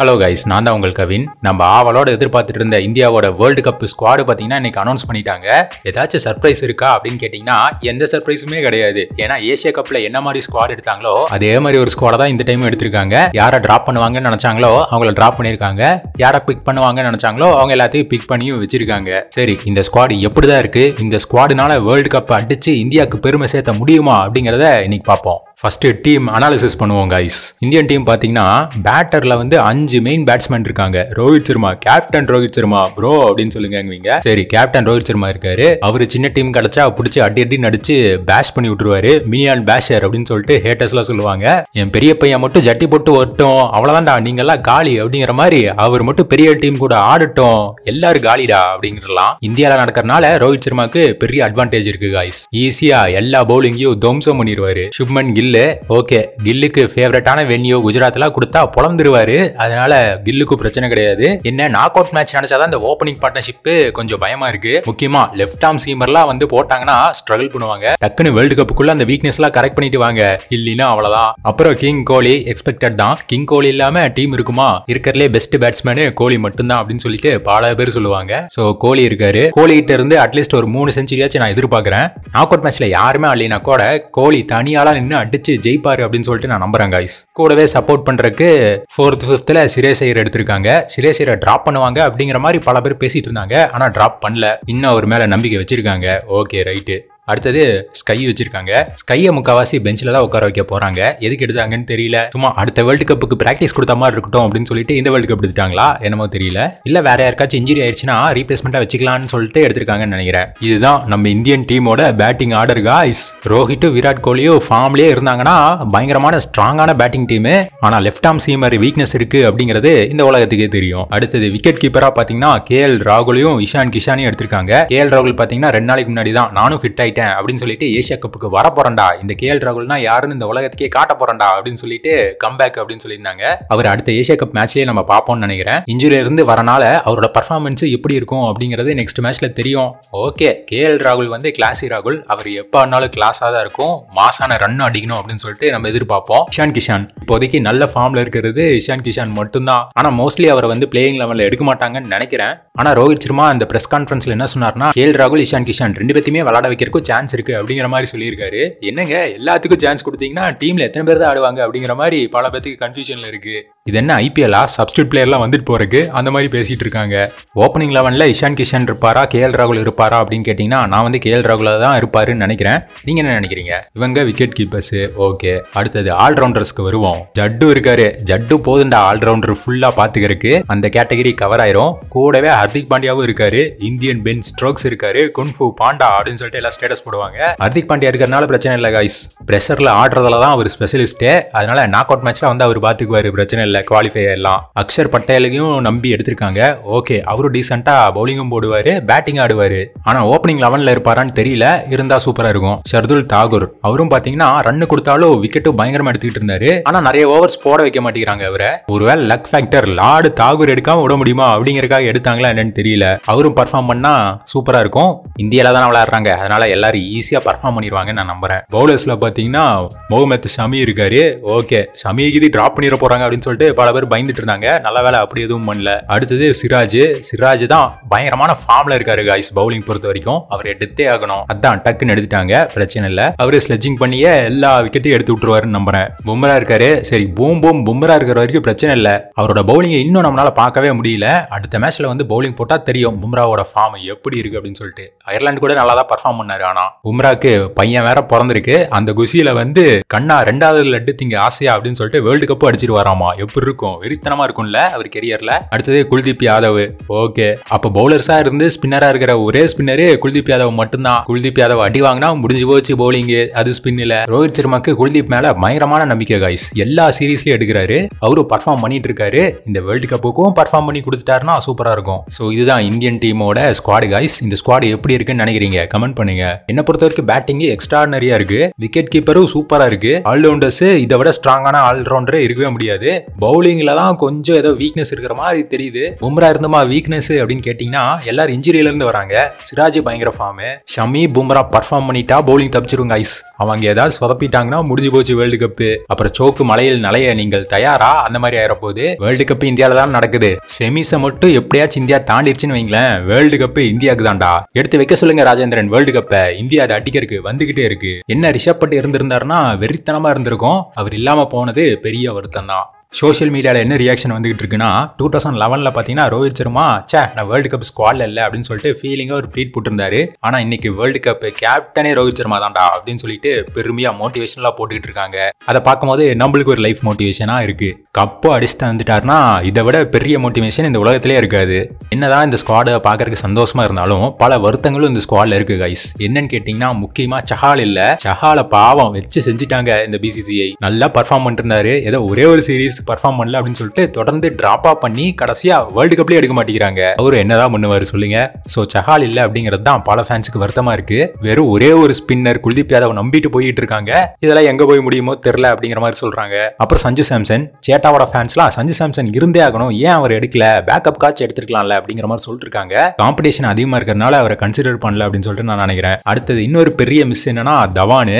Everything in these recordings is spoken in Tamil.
ஹலோ கைஸ் நான் தான் உங்கள் கவின் நம்ம ஆவலோட எதிர்பார்த்துட்டு இருந்த இந்தியாவோட வேர்ல்டு கப் ஸ்குவாடு பார்த்தீங்கன்னா இன்னைக்கு அனௌன்ஸ் பண்ணிட்டாங்க ஏதாச்சும் சர்ப்ரைஸ் இருக்கா அப்படின்னு கேட்டிங்கன்னா எந்த சர்ப்ரைஸுமே கிடையாது ஏன்னா ஏஷியா கப்பில் என்ன மாதிரி ஸ்குவாட் எடுத்தாங்களோ அதே மாதிரி ஒரு ஸ்குவாடை தான் இந்த டைம் எடுத்திருக்காங்க யாரை ட்ராப் பண்ணுவாங்கன்னு நினச்சாங்களோ அவங்கள ட்ராப் பண்ணியிருக்காங்க யாரை பிக் பண்ணுவாங்கன்னு நினச்சாங்களோ அவங்க எல்லாத்தையும் பிக் பண்ணியும் வச்சிருக்காங்க சரி இந்த ஸ்குவாடு எப்படி தான் இருக்குது இந்த ஸ்குவாடுனால வேர்ல்டு கப் அடித்து இந்தியாவுக்கு பெருமை சேர்த்த முடியுமா அப்படிங்கிறத இன்னைக்கு பார்ப்போம் ஃபஸ்ட்டு டீம் அனாலிசிஸ் பண்ணுவோம் கைஸ் இந்தியன் டீம் பார்த்தீங்கன்னா பேட்டரில் வந்து அஞ்சு மெயின் பேட்ஸ்மேன் இருக்காங்க ரோஹித் சர்மா கேப்டன் ரோஹித் சர்மா ப்ரோ அப்படின்னு சொல்லுங்க சரி கேப்டன் ரோஹித் சர்மா இருக்காரு அவர் சின்ன டீம் கிடைச்சா பிடிச்சி அடி அடி நடிச்சு பேஷ் பண்ணி விட்டுருவாரு மீ அண்ட் பேஷர் அப்படின்னு சொல்லிட்டு ஹேட்டர்ஸ்லாம் சொல்லுவாங்க என் பெரிய பையன் மட்டும் ஜட்டி போட்டு ஓட்டும் அவ்வளோதான்டா நீங்கள்லாம் காலி அப்படிங்கிற மாதிரி அவர் மட்டும் பெரிய டீம் கூட ஆடட்டும் எல்லாரும் காலிடா அப்படிங்கிறலாம் இந்தியாவில் நடக்கிறனால ரோஹித் சர்மாக்கு பெரிய அட்வான்டேஜ் இருக்கு காய்ஸ் ஈஸியாக எல்லா பவுலிங்கையும் துவம்சம் பண்ணிடுவாரு சுப்மன் கில் கில்லு ஓகே கில்லுக்கு ஃபேவரட்டான வென்யூ குஜராத்ல கொடுத்தா புலந்துருவாரு அதனால கில்லுக்கு பிரச்சனை கிடையாது என்ன நாக் அவுட் மேட்ச் நினைச்சாதான் இந்த ஓப்பனிங் பார்ட்னர்ஷிப் கொஞ்சம் பயமா இருக்கு முக்கியமா லெஃப்ட் ஆர்ம் சீமர்லாம் வந்து போட்டாங்கன்னா ஸ்ட்ரகிள் பண்ணுவாங்க டக்குன்னு வேர்ல்டு கப்புக்குள்ள அந்த வீக்னஸ் எல்லாம் கரெக்ட் பண்ணிட்டு வாங்க இல்லைன்னா அவ்வளவுதான் அப்புறம் கிங் கோலி எக்ஸ்பெக்டட் தான் கிங் கோலி இல்லாம டீம் இருக்குமா இருக்கிறதுலே பெஸ்ட் பேட்ஸ்மேனு கோலி மட்டும்தான் அப்படின்னு சொல்லிட்டு பல பேர் சொல்லுவாங்க ஸோ கோலி இருக்காரு கோலி கிட்ட இருந்து அட்லீஸ்ட் ஒரு மூணு செஞ்சுரியாச்சும் நான் எதிர்பார்க்குறேன் நாக் அவுட் மேட்ச்ல யாருமே அல்லீனா கூட கோலி தனியாலாம் நின்று அடிச்சு ஜெயிப்பாரு அப்படின்னு சொல்லிட்டு நான் நம்புறேன் கைஸ் கூடவே சப்போர்ட் பண்றதுக்கு ஃபோர்த் ஃபிஃப்த்ல சிரேசையர் எடுத்திருக்காங்க சிரேசையரை டிராப் பண்ணுவாங்க அப்படிங்கிற மாதிரி பல பேர் பேசிட்டு இருந்தாங்க ஆனா டிராப் பண்ணல இன்னும் அவர் மேல நம்பிக்கை வச்சிருக்காங்க ஓகே ரைட்டு அடுத்தது ஸ்கை வச்சிருக்காங்க ஸ்கையை முக்காவாசி பெஞ்சில் தான் உட்கார வைக்க போறாங்க எதுக்கு எடுத்தாங்கன்னு தெரியல சும்மா அடுத்த வேர்ல்டு கப்புக்கு பிராக்டிஸ் கொடுத்த மாதிரி இருக்கட்டும் அப்படின்னு சொல்லிட்டு இந்த வேர்ல்டு கப் எடுத்துட்டாங்களா என்னமோ தெரியல இல்ல வேற யாருக்காச்சும் இன்ஜுரி ஆயிடுச்சுன்னா ரீப்ளேஸ்மெண்ட்டா வச்சுக்கலாம்னு சொல்லிட்டு எடுத்திருக்காங்கன்னு நினைக்கிறேன் இதுதான் நம்ம இந்தியன் டீமோட batting order guys Rohit Virat கோலியும் ஃபார்ம்லயே இருந்தாங்கன்னா பயங்கரமான ஸ்ட்ராங்கான பேட்டிங் டீம் ஆனா லெஃப்ட் ஆர்ம் சீமர் வீக்னஸ் இருக்கு அப்படிங்கிறது இந்த உலகத்துக்கே தெரியும் அடுத்தது விக்கெட் கீப்பரா பாத்தீங்கன்னா கே எல் ராகுலையும் இஷான் கிஷானையும் எடுத்திருக்காங்க கே எல் ராகுல் பாத்தீங்கன்னா ரெண்டு நாளைக்கு முன்னாடி தான் நானும் ஃபிட் ஆயிட்டு ஆயிட்டேன் அப்படின்னு சொல்லிட்டு ஏஷியா கப்புக்கு வர போறண்டா இந்த கே எல் ராகுல்னா யாருன்னு இந்த உலகத்துக்கே காட்ட போறண்டா அப்படின்னு சொல்லிட்டு கம்பேக் அப்படின்னு சொல்லியிருந்தாங்க அவர் அடுத்த ஏஷியா கப் மேட்ச்லயே நம்ம பார்ப்போம்னு நினைக்கிறேன் இன்ஜுரியில இருந்து வரனால அவரோட பர்ஃபார்மன்ஸ் எப்படி இருக்கும் அப்படிங்கிறது நெக்ஸ்ட் மேட்ச்ல தெரியும் ஓகே கே எல் ராகுல் வந்து கிளாசி ராகுல் அவர் எப்போ ஆனாலும் கிளாஸா தான் இருக்கும் மாசான ரன் அடிக்கணும் அப்படின்னு சொல்லிட்டு நம்ம எதிர்பார்ப்போம் இஷான் கிஷான் இப்போதைக்கு நல்ல ஃபார்ம்ல இருக்கிறது இஷான் கிஷான் மட்டும்தான் ஆனா மோஸ்ட்லி அவரை வந்து பிளேயிங் லெவலில் எடுக்க மாட்டாங்கன்னு நினைக்கிறேன் ஆனால் ரோஹித் சர்மா அந்த பிரஸ் கான்ஃபரன்ஸில் என்ன சொன்னார்னா கேல் ராகுல் இஷான் கிஷான் ரெண்டு பேத்தையுமே விளாட வைக்கிறதுக்கும் சான்ஸ் இருக்கு அப்படிங்கிற மாதிரி சொல்லியிருக்காரு என்னங்க எல்லாத்துக்கும் சான்ஸ் கொடுத்தீங்கன்னா டீமில் எத்தனை பேர் தான் ஆடுவாங்க அப்படிங்கிற மாதிரி பல பேத்துக்கு கன்ஃபியூஷன்ல இருக்கு இது என்ன ஐபிஎல்லா சப்ஸ்டியூட் பிளேயர்லாம் வந்துட்டு போறதுக்கு அந்த மாதிரி பேசிட்டு இருக்காங்க ஓப்பனிங் லெவனில் இஷான் கிஷான் இருப்பாரா கே ராகுல் இருப்பாரா அப்படின்னு கேட்டிங்கன்னா நான் வந்து கே எல் தான் இருப்பாருன்னு நினைக்கிறேன் நீங்க என்ன நினைக்கிறீங்க இவங்க விக்கெட் கீப்பர்ஸ் ஓகே அடுத்தது ஆல்ரவுண்டர்ஸ்க்கு வருவோம் ஜட்டு இருக்காரு ஜட்டு போதுண்டா ஆல்ரவுண்டர் ஃபுல்லாக பார்த்துக்கிறதுக்கு அந்த கேட்டகரி கவர் ஆயிரும் கூடவே ஹர்திக் பாண்டியாவும் இருக்காரு இந்தியன் பென் ஸ்ட்ரோக்ஸ் இருக்காரு குன்ஃபு பாண்டா அப்படின்னு சொல்லிட்டு எல்லாம் ஸ்டேட்டஸ் போடுவாங்க ஹர்திக் பாண்டியா இருக்கிறனால பிரச்சனை இல்லை கைஸ் ப்ரெஷரில் ஆடுறதுல தான் அவர் ஸ்பெஷலிஸ்ட்டு அதனால நாக் அவுட் மேட்ச்ல வந்து அவர் பாத்துக்குவாரு பிரச்சனை இல்லை குவாலிஃபை எல்லாம் அக்ஷர் பட்டேலையும் நம்பி எடுத்திருக்காங்க ஓகே அவரும் டீசெண்டாக பவுலிங்கும் போடுவார் பேட்டிங் ஆடுவார் ஆனால் ஓப்பனிங் லெவனில் இருப்பாரான்னு தெரியல இருந்தால் சூப்பராக இருக்கும் ஷர்துல் தாகூர் அவரும் பார்த்தீங்கன்னா ரன்னு கொடுத்தாலும் விக்கெட்டும் பயங்கரமாக எடுத்துக்கிட்டு இருந்தாரு ஆனால் நிறைய ஓவர்ஸ் போட வைக்க மாட்டேங்கிறாங்க அவரை ஒருவேளை லக் ஃபேக்டர் லார்டு தாகூர் எடுக்காம விட முடியுமா அப்படிங்கிறக்காக எடுத்தாங்களா என்னன்னு தெரியல அவரும் பர்ஃபார்ம் பண்ணா சூப்பரா இருக்கும் இந்தியால தான் விளையாடுறாங்க அதனால எல்லாரும் ஈஸியா பர்ஃபார்ம் பண்ணிடுவாங்கன்னு நான் நம்புறேன் பவுலர்ஸ்ல பாத்தீங்கன்னா முகமத் ஷமி இருக்காரு ஓகே ஷமிக்கு இது டிராப் பண்ணிட போறாங்க அப்படின்னு சொல்லிட்டு பல பேர் பயந்துட்டு இருந்தாங்க நல்ல வேலை அப்படி எதுவும் பண்ணல அடுத்தது சிராஜ் சிராஜ் தான் பயங்கரமான ஃபார்ம்ல இருக்காரு காய்ஸ் பவுலிங் பொறுத்த வரைக்கும் அவர் எடுத்தே ஆகணும் அதான் டக்குன்னு எடுத்துட்டாங்க பிரச்சனை இல்லை அவரு ஸ்லெட்ஜிங் பண்ணியே எல்லா விக்கெட்டையும் எடுத்து விட்டுருவாருன்னு நம்புறேன் பும்ரா இருக்காரு சரி பூம் பூம் பும்ரா இருக்கிற வரைக்கும் பிரச்சனை இல்லை அவரோட பவுலிங்கை இன்னும் நம்மளால பார்க்கவே முடியல அடுத்த மேட்ச்ல வந்து பவுலிங் பவுலிங் போட்டால் தெரியும் பும்ராவோட ஃபார்ம் எப்படி இருக்குது அப்படின்னு சொல்லிட்டு அயர்லாண்டு கூட நல்லா தான் பர்ஃபார்ம் பண்ணார் ஆனால் பும்ராக்கு பையன் வேற பிறந்திருக்கு அந்த குசியில் வந்து கண்ணா ரெண்டாவது லட்டு திங்க ஆசையா அப்படின்னு சொல்லிட்டு வேர்ல்டு கப்பும் அடிச்சிட்டு வராமா எப்படி இருக்கும் விரித்தனமாக இருக்கும்ல அவர் கெரியரில் அடுத்தது குல்தீப் யாதவ் ஓகே அப்போ பவுலர்ஸாக இருந்து ஸ்பின்னராக இருக்கிற ஒரே ஸ்பின்னரு குல்தீப் யாதவ் மட்டும்தான் குல்தீப் யாதவ் அடி வாங்கினா முடிஞ்சு போச்சு பவுலிங்கு அது ஸ்பின்னில் ரோஹித் சர்மாக்கு குல்தீப் மேலே பயங்கரமான நம்பிக்கை காய்ஸ் எல்லா சீரீஸ்லையும் எடுக்கிறாரு அவரும் பர்ஃபார்ம் பண்ணிட்டு இருக்காரு இந்த வேர்ல்டு கப்புக்கும் பர்ஃபார்ம் பண்ணி கொடுத்துட்டாருன்னா சூப்பராக இருக்கும் ஸோ இதுதான் இந்தியன் டீமோட ஸ்குவாடு காய்ஸ் இந்த ஸ்குவாடு எப்படி இருக்குன்னு நினைக்கிறீங்க கமெண்ட் பண்ணுங்க என்ன பொறுத்த வரைக்கும் பேட்டிங் எக்ஸ்ட்ராடனரியா இருக்கு விக்கெட் கீப்பரும் சூப்பராக இருக்கு ஆல்ரவுண்டர்ஸ் இதை விட ஸ்ட்ராங்கான ஆல்ரவுண்டரே இருக்கவே முடியாது பவுலிங்ல தான் கொஞ்சம் ஏதோ வீக்னஸ் இருக்கிற மாதிரி தெரியுது பும்ரா இருந்தமா வீக்னஸ் அப்படின்னு கேட்டீங்கன்னா எல்லாரும் இன்ஜுரியில இருந்து வராங்க சிராஜ் பயங்கர ஃபார்மு ஷமி பும்ரா பர்ஃபார்ம் பண்ணிட்டா பவுலிங் தப்பிச்சிருங்க ஐஸ் அவங்க ஏதாவது சொதப்பிட்டாங்கன்னா முடிஞ்சு போச்சு வேர்ல்டு கப்பு அப்புறம் சோக்கு மலையில் நிலைய நீங்கள் தயாரா அந்த மாதிரி ஆயிரப்போகுது வேர்ல்டு கப் இந்தியாவில தான் நடக்குது செமிஸை மட்டும் எப்படியாச்சும் இந்தியா தாண்டிடுச்சுன்னு வைங்களேன் வேர்ல்டு கப்பு இந்தியாவுக்கு தாண்டா எடுத்து வைக்க சொல்லுங்க ராஜேந்திரன் வேர்ல்டு கப் இந்தியா அதை அடிக்கிறதுக்கு வந்துகிட்டே இருக்கு என்ன ரிஷப் பட்டு இருந்திருந்தாருன்னா வெறித்தனமா இருந்திருக்கும் அவர் இல்லாம போனது பெரிய வருத்தம் தான் சோஷியல் மீடியாவில் என்ன ரியாக்ஷன் வந்துகிட்டு இருக்குன்னா டூ தௌசண்ட் லெவனில் பார்த்தீங்கன்னா ரோஹித் சர்மா சே நான் வேர்ல்டு கப் ஸ்குவாட்ல இல்லை அப்படின்னு சொல்லிட்டு ஃபீலிங்காக ஒரு ட்ரீட் போட்டிருந்தாரு ஆனால் இன்னைக்கு வேர்ல்டு கப் கேப்டனே ரோஹித் சர்மா தான்டா அப்படின்னு சொல்லிட்டு பெருமையாக மோட்டிவேஷனாக போட்டுக்கிட்டு இருக்காங்க அதை பார்க்கும்போது நம்மளுக்கு ஒரு லைஃப் மோட்டிவேஷனாக இருக்கு கப்போ அடிச்சுட்டு வந்துட்டார்னா இதை விட பெரிய மோட்டிவேஷன் இந்த உலகத்திலே இருக்காது என்னதான் இந்த ஸ்குவாடை பார்க்கறதுக்கு சந்தோஷமா இருந்தாலும் பல வருத்தங்களும் இந்த ஸ்குவாடில் இருக்கு கைஸ் என்னன்னு கேட்டிங்கன்னா முக்கியமாக சஹால் இல்லை சஹால பாவம் வச்சு செஞ்சுட்டாங்க இந்த பிசிசிஐ நல்லா பர்ஃபார்ம் பண்ணிருந்தாரு ஏதோ ஒரே ஒரு சீரீஸ் பர்ஃபார்ம் பண்ணல அப்படின்னு சொல்லிட்டு தொடர்ந்து ட்ராப் பண்ணி கடைசியா வேர்ல்டு கப்லேயே எடுக்க மாட்டேங்கிறாங்க அவரு என்னதான் பண்ணுவாரு சொல்லுங்க சோ சஹால் இல்ல அப்படிங்கிறது தான் பல ஃபேன்ஸுக்கு வருத்தமா இருக்கு வெறும் ஒரே ஒரு ஸ்பின்னர் குல்தீப் யாதவ் நம்பிட்டு போயிட்டு இருக்காங்க இதெல்லாம் எங்க போய் முடியுமோ தெரியல அப்படிங்கிற மாதிரி சொல்றாங்க அப்புறம் சஞ்சு சாம்சன் சேட்டாவோட ஃபேன்ஸ்லாம் சஞ்சு சாம்சன் இருந்தே ஆகணும் ஏன் அவர் எடுக்கல பேக்கப் காட்சி எடுத்துருக்கலாம்ல அப்படிங்கிற மாதிரி சொல்லிட்டு இருக்காங்க காம்படிஷன் அதிகமா இருக்கிறதுனால அவரை கன்சிடர் பண்ணல அப்படின்னு சொல்லிட்டு நான் நினைக்கிறேன் அடுத்தது இன்னொரு பெரிய மிஸ் என்னன்னா தவானு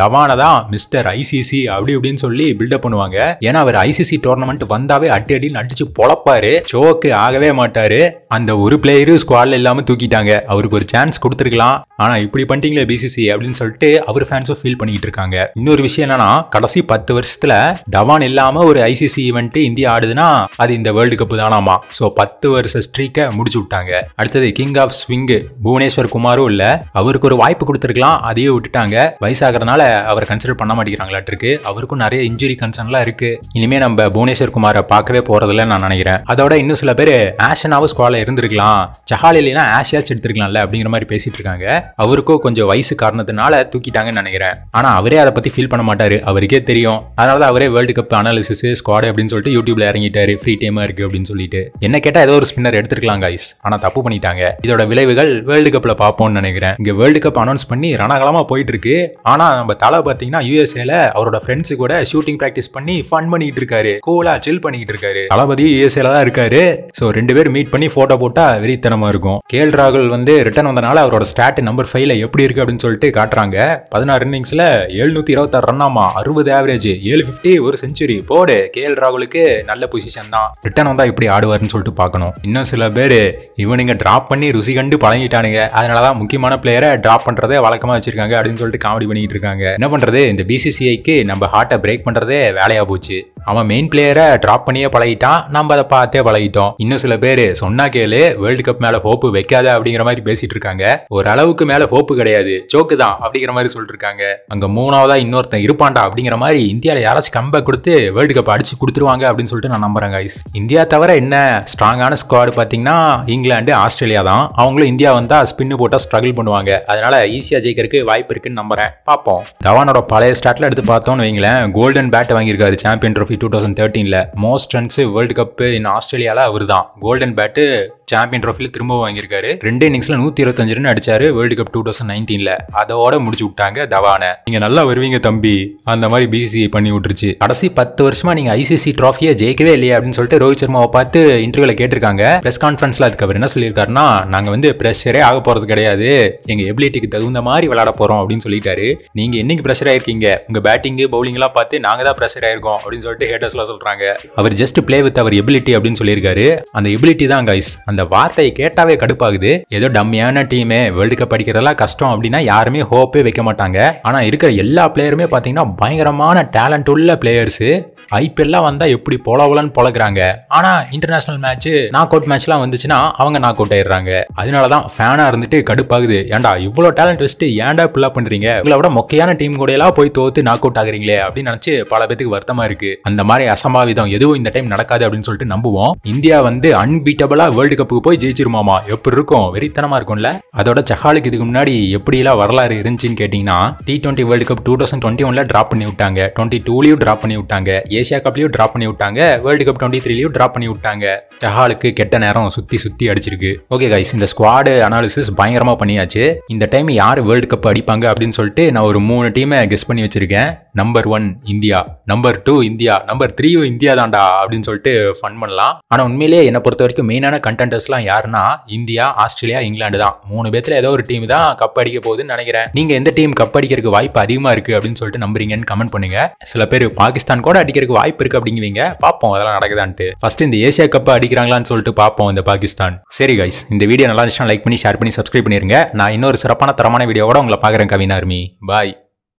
தவானை தான் மிஸ்டர் ஐசிசி அப்படி இப்படின்னு சொல்லி பில்டப் பண்ணுவாங்க ஏன்னா அவர் ஐசி ஐசிசி டோர்னமெண்ட் வந்தாவே அடி அடி அடிச்சு பொழப்பாரு ஷோக்கு ஆகவே மாட்டாரு அந்த ஒரு பிளேயரு ஸ்குவாட்ல இல்லாம தூக்கிட்டாங்க அவருக்கு ஒரு சான்ஸ் கொடுத்துருக்கலாம் ஆனா இப்படி பண்ணிட்டீங்களே பிசிசி அப்படின்னு சொல்லிட்டு அவர் ஃபேன்ஸும் ஃபீல் பண்ணிட்டு இருக்காங்க இன்னொரு விஷயம் என்னன்னா கடைசி பத்து வருஷத்துல தவான் இல்லாம ஒரு ஐசிசி ஈவெண்ட் இந்தியா ஆடுதுன்னா அது இந்த வேர்ல்டு கப் தானாமா ஸோ பத்து வருஷ ஸ்ட்ரீக்கை முடிச்சு விட்டாங்க அடுத்தது கிங் ஆஃப் ஸ்விங்கு புவனேஸ்வர் குமாரும் இல்ல அவருக்கு ஒரு வாய்ப்பு கொடுத்துருக்கலாம் அதையே விட்டுட்டாங்க வயசாகிறதுனால அவர் கன்சிடர் பண்ண மாட்டேங்கிறாங்களாட்டு இருக்கு அவருக்கும் நிறைய இன்ஜுரி கன்சர்ன்லாம் இருக்கு இனிமே நம்ம புவனேஸ்வர் குமாரை பார்க்கவே போறதில்ல நான் நினைக்கிறேன் அதோட இன்னும் சில பேர் ஆஷனாவும் ஸ்குவால இருந்திருக்கலாம் சஹால் இல்லைன்னா ஆஷியாச்சு எடுத்திருக்கலாம்ல அப்படிங்கிற மாதிரி பேசிட்டு இருக்காங்க அவருக்கும் கொஞ்சம் வயசு காரணத்தினால தூக்கிட்டாங்கன்னு நினைக்கிறேன் ஆனா அவரே அதை பத்தி ஃபீல் பண்ண மாட்டாரு அவருக்கே தெரியும் அதனால தான் அவரே வேர்ல்டு கப் அனாலிசிஸ் ஸ்குவாடு அப்படின்னு சொல்லிட்டு யூடியூப்ல இறங்கிட்டாரு ஃப்ரீ டைமா இருக்கு அப்படின்னு சொல்லிட்டு என்ன கேட்டா ஏதோ ஒரு ஸ்பின்னர் எடுத்துருக்கலாம் கைஸ் ஆனா தப்பு பண்ணிட்டாங்க இதோட விளைவுகள் வேர்ல்டு கப்ல பார்ப்போம்னு நினைக்கிறேன் இங்க வேர்ல்டு கப் அனௌன்ஸ் பண்ணி ரணகாலமா போயிட்டு இருக்கு ஆனா நம்ம தலை பாத்தீங்கன்னா யூஎஸ்ஏல அவரோட ஃப்ரெண்ட்ஸ் கூட ஷூட்டிங் ப்ராக்டிஸ் பண்ணி ஃபன் பண்ணிட்டு இருக்காரு இருக்காரு கூலா சில் பண்ணிக்கிட்டு இருக்காரு தளபதி யூஎஸ்ஏல தான் இருக்காரு ஸோ ரெண்டு பேரும் மீட் பண்ணி போட்டோ போட்டா வெறித்தனமா இருக்கும் கேல் ராகுல் வந்து ரிட்டர்ன் வந்தனால அவரோட ஸ்டாட் நம்பர் ஃபைவ்ல எப்படி இருக்கு அப்படின்னு சொல்லிட்டு காட்டுறாங்க பதினாறு இன்னிங்ஸ்ல எழுநூத்தி இருபத்தாறு ரன் ஆமா அறுபது ஆவரேஜ் ஏழு பிப்டி ஒரு செஞ்சுரி போடு கேஎல் ராகுலுக்கு நல்ல பொசிஷன் தான் ரிட்டர்ன் வந்தா எப்படி ஆடுவார்னு சொல்லிட்டு பார்க்கணும் இன்னும் சில பேர் இவனுங்க டிராப் பண்ணி ருசி கண்டு பழகிட்டானுங்க அதனால தான் முக்கியமான பிளேயரை டிராப் பண்றதே வழக்கமா வச்சிருக்காங்க அப்படின்னு சொல்லிட்டு காமெடி பண்ணிட்டு இருக்காங்க என்ன பண்றது இந்த பிசிசிஐக்கு நம்ம ஹார்ட்டை பிரேக் பண்றதே வேலையா போச்சு அவன் மெயின் பிளேயரை ட்ராப் பண்ணியே பழகிட்டான் நம்ம அதை பார்த்தே பழகிட்டோம் இன்னும் சில பேர் சொன்னா கேளு வேர்ல்டு கப் மேல ஹோப்பு வைக்காத அப்படிங்கிற மாதிரி பேசிட்டு இருக்காங்க ஒரு அளவுக்கு மேல ஹோப்பு கிடையாது ஜோக்கு தான் அப்படிங்கிற மாதிரி சொல்லிட்டு இருக்காங்க அங்க மூணாவதா இன்னொருத்தன் இருப்பான்டா அப்படிங்கிற மாதிரி இந்தியாவில் யாராச்சும் கம்பேக் கொடுத்து வேர்ல்டு கப் அடிச்சு கொடுத்துருவாங்க அப்படின்னு சொல்லிட்டு நான் நம்புறேன் கைஸ் இந்தியா தவிர என்ன ஸ்ட்ராங்கான ஸ்குவாடு பார்த்தீங்கன்னா இங்கிலாந்து ஆஸ்திரேலியா தான் அவங்களும் இந்தியா வந்தா ஸ்பின்னு போட்டால் ஸ்ட்ரகிள் பண்ணுவாங்க அதனால ஈஸியாக ஜெயிக்கிறதுக்கு வாய்ப்பு இருக்குன்னு நம்புறேன் பார்ப்போம் தவானோட பழைய ஸ்டாட்டில் எடுத்து பார்த்தோம்னு வைங்களேன் கோல்டன் பேட் வாங்கியிருக்காரு சாம்பியன் ட்ரோஃபி டூ தௌசண்ட் தேர்ட்டீனில் most runs world cup in ஆஸ்திரேலியாவில் அவர் தான் கோல்டன் பேட்டு சாம்பியன் ட்ராஃபில திரும்ப வாங்கியிருக்காரு ரெண்டு இன்னிங்ஸ்ல நூத்தி இருபத்தஞ்சு ரன் அடிச்சாரு வேர்ல்டு கப் டூ தௌசண்ட் நைன்டீன்ல அதோட முடிச்சு விட்டாங்க தவான நீங்க நல்லா வருவீங்க தம்பி அந்த மாதிரி பிசிசி பண்ணி விட்டுருச்சு கடைசி பத்து வருஷமா நீங்க ஐசிசி ட்ராஃபியை ஜெயிக்கவே இல்லையா அப்படின்னு சொல்லிட்டு ரோஹித் சர்மாவை பார்த்து இன்டர்வியூல கேட்டிருக்காங்க பிரஸ் கான்ஃபரன்ஸ்ல அதுக்கு அவர் என்ன சொல்லியிருக்காருன்னா நாங்க வந்து ப்ரெஷரே ஆக போறது கிடையாது எங்க எபிலிட்டிக்கு தகுந்த மாதிரி விளையாட போறோம் அப்படின்னு சொல்லிட்டாரு நீங்க என்னைக்கு பிரஷர் ஆயிருக்கீங்க உங்க பேட்டிங் பவுலிங் எல்லாம் பார்த்து நாங்க தான் பிரஷர் ஆயிருக்கோம் அப்படின்னு சொல்லிட்டு ஹேட்டர்ஸ்லாம் சொல்றாங்க அவர் ஜஸ்ட் பிளே வித் அவர் எபிலிட்டி அப்படின்னு சொல்லியிருக்காரு அந்த எபிலிட்டி தான் கைஸ் அந்த அந்த வார்த்தையை கேட்டாவே கடுப்பாகுது ஏதோ டம்மியான டீமே வேர்ல்டு கப் அடிக்கிறதெல்லாம் கஷ்டம் அப்படின்னா யாருமே ஹோப்பே வைக்க மாட்டாங்க ஆனால் இருக்கிற எல்லா பிளேயருமே பார்த்தீங்கன்னா பயங்கரமான டேலண்ட் உள்ள பிளேயர்ஸு ஐபிஎல்லாம் வந்தால் எப்படி பொலவலன்னு பழகிறாங்க ஆனால் இன்டர்நேஷனல் மேட்ச் நாக் அவுட் மேட்ச்லாம் வந்துச்சுன்னா அவங்க நாக் அவுட் ஆயிடுறாங்க அதனால தான் ஃபேனாக இருந்துட்டு கடுப்பாகுது ஏன்டா இவ்வளோ டேலண்ட் வச்சுட்டு ஏன்டா இப்படிலாம் பண்ணுறீங்க உங்களை விட மொக்கையான டீம் கூட எல்லாம் போய் தோத்து நாக் அவுட் ஆகுறீங்களே அப்படின்னு நினச்சி பல பேத்துக்கு வருத்தமாக இருக்கு அந்த மாதிரி அசம்பாவிதம் எதுவும் இந்த டைம் நடக்காது அப்படின்னு சொல்லிட்டு நம்புவோம் இந்தியா வந்து அன்பீட்டபிளாக வேர்ல்டு கப்புக்கு போய் ஜெயிச்சிருமாமா எப்படி இருக்கும் வெறித்தனமாக இருக்கும்ல அதோட சஹாலுக்கு இதுக்கு முன்னாடி எப்படிலாம் வரலாறு இருந்துச்சுன்னு கேட்டிங்கன்னா T twenty world cup two thousand twenty ஒன்ல ட்ராப் பண்ணி விட்டாங்க டுவெண்ட்டி டூலையும் ட்ராப் பண்ணி விட்டாங்க ஏசியா கப்லையும் ட்ராப் பண்ணி விட்டாங்க வேர்ல்டு கப் டுவெண்ட்டி த்ரீலையும் ட்ராப் பண்ணி விட்டாங்க ஜஹாலுக்கு கெட்ட நேரம் சுற்றி சுற்றி அடிச்சிருக்கு ஓகே கைஸ் இந்த ஸ்குவாடு அனாலிசிஸ் பயங்கரமாக பண்ணியாச்சு இந்த டைம் யார் வேர்ல்டு கப் அடிப்பாங்க அப்படின்னு சொல்லிட்டு நான் ஒரு மூணு டீமை கெஸ் பண்ணி வச்சிருக்கேன் number one India number two India number த்ரீயும் இந்தியா தான்டா அப்படின்னு சொல்லிட்டு ஃபன் பண்ணலாம் ஆனால் உண்மையிலேயே என்னை பொறுத்த வரைக்கும் மெயினான கண்டென்டர்ஸ்லாம் யாருன்னா இந்தியா ஆஸ்திரேலியா இங்கிலாந்து தான் மூணு பேர்த்தில் ஏதோ ஒரு டீம் தான் கப் அடிக்க போகுதுன்னு நினைக்கிறேன் நீங்கள் எந்த டீம் கப் அடிக்கிறதுக்கு வாய்ப்பு அதிகமாக இருக்கு அப்படின்னு சொல்லிட்டு நம்புறீங்கன்னு கமெண்ட் பண்ணுங்க சில பேர் பாகிஸ்தான் கூட அடிக்கிறதுக்கு நடக்கிறதுக்கு வாய்ப்பு இருக்கு அப்படிங்குவீங்க பார்ப்போம் அதெல்லாம் நடக்குதான்ட்டு ஃபர்ஸ்ட் இந்த ஏசியா கப்பை அடிக்கிறாங்களான்னு சொல்லிட்டு பார்ப்போம் இந்த பாகிஸ்தான் சரி கைஸ் இந்த வீடியோ நல்லா இருந்துச்சுன்னா லைக் பண்ணி ஷேர் பண்ணி சப்ஸ்கிரைப் பண்ணிருங்க நான் இன்னொரு சிறப்பான தரமான வீடியோட உங்களை பாக்குறேன் கவினா பாய்